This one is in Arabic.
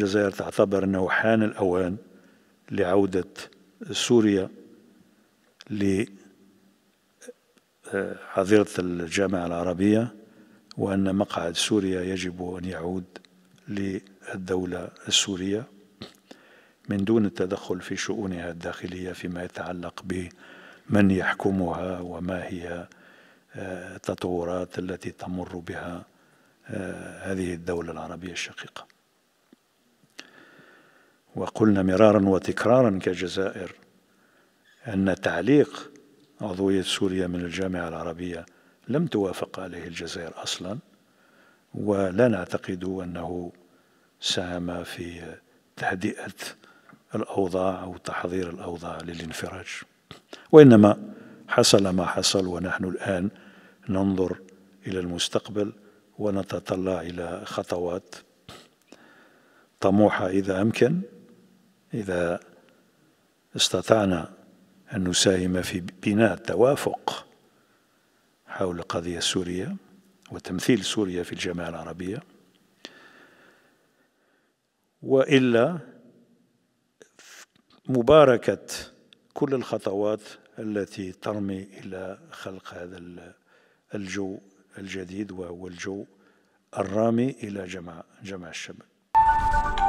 الجزائر تعتبر أنه حان الأوان لعودة سوريا لحظيرة آه، الجامعة العربية وأن مقعد سوريا يجب أن يعود للدولة السورية من دون التدخل في شؤونها الداخلية فيما يتعلق بمن يحكمها وما هي آه، التطورات التي تمر بها آه، هذه الدولة العربية الشقيقة وقلنا مرارا وتكرارا كجزائر أن تعليق عضوية سوريا من الجامعة العربية لم توافق عليه الجزائر أصلا ولا نعتقد أنه ساهم في تهدئة الأوضاع أو تحضير الأوضاع للانفراج وإنما حصل ما حصل ونحن الآن ننظر إلى المستقبل ونتطلع إلى خطوات طموحة إذا أمكن إذا استطعنا أن نساهم في بناء توافق حول قضية سوريا وتمثيل سوريا في الجامعة العربية وإلا مباركة كل الخطوات التي ترمي إلى خلق هذا الجو الجديد وهو الجو الرامي إلى جمع جمع الشباب